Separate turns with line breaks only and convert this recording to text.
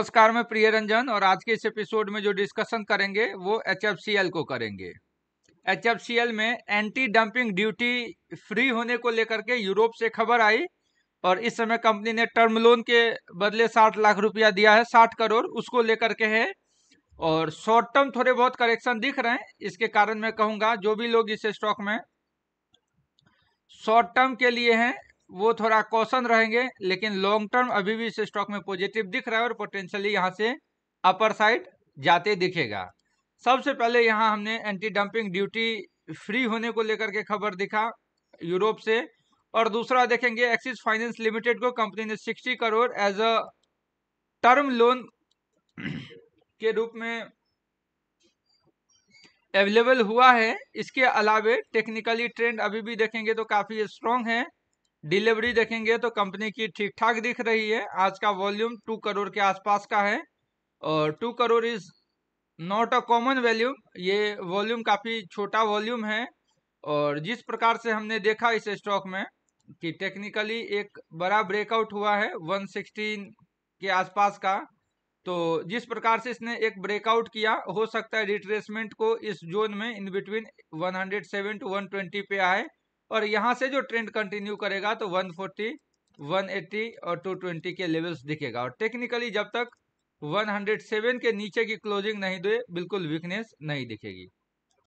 नमस्कार मैं प्रिय रंजन और आज के इस एपिसोड में जो डिस्कशन करेंगे वो एच को करेंगे एच में एंटी डंपिंग ड्यूटी फ्री होने को लेकर के यूरोप से खबर आई और इस समय कंपनी ने टर्म लोन के बदले साठ लाख रुपया दिया है साठ करोड़ उसको लेकर के है और शॉर्ट टर्म थोड़े बहुत करेक्शन दिख रहे हैं इसके कारण मैं कहूंगा जो भी लोग इस स्टॉक में शॉर्ट टर्म के लिए हैं वो थोड़ा कौशन रहेंगे लेकिन लॉन्ग टर्म अभी भी इस स्टॉक में पॉजिटिव दिख रहा है और पोटेंशियली यहाँ से अपर साइड जाते दिखेगा सबसे पहले यहाँ हमने एंटी डंपिंग ड्यूटी फ्री होने को लेकर के खबर दिखा यूरोप से और दूसरा देखेंगे एक्सिस फाइनेंस लिमिटेड को कंपनी ने 60 crore as a term loan
के
रूप में अवेलेबल हुआ है इसके अलावे टेक्निकली ट्रेंड अभी भी देखेंगे तो काफ़ी स्ट्रॉन्ग है डिलीवरी देखेंगे तो कंपनी की ठीक ठाक दिख रही है आज का वॉल्यूम टू करोड़ के आसपास का है और two crore is not a common volume ये वॉल्यूम काफ़ी छोटा वॉल्यूम है और जिस प्रकार से हमने देखा इस स्टॉक में कि टेक्निकली एक बड़ा ब्रेकआउट हुआ है 116 के आसपास का तो जिस प्रकार से इसने एक ब्रेकआउट किया हो सकता है रिट्रेसमेंट को इस जोन में इन बिटवीन 107 टू 120 पे आए और यहाँ से जो ट्रेंड कंटिन्यू करेगा तो 140, 180 और 220 के लेवल्स दिखेगा और टेक्निकली जब तक 107 के नीचे की क्लोजिंग नहीं दे बिल्कुल वीकनेस नहीं दिखेगी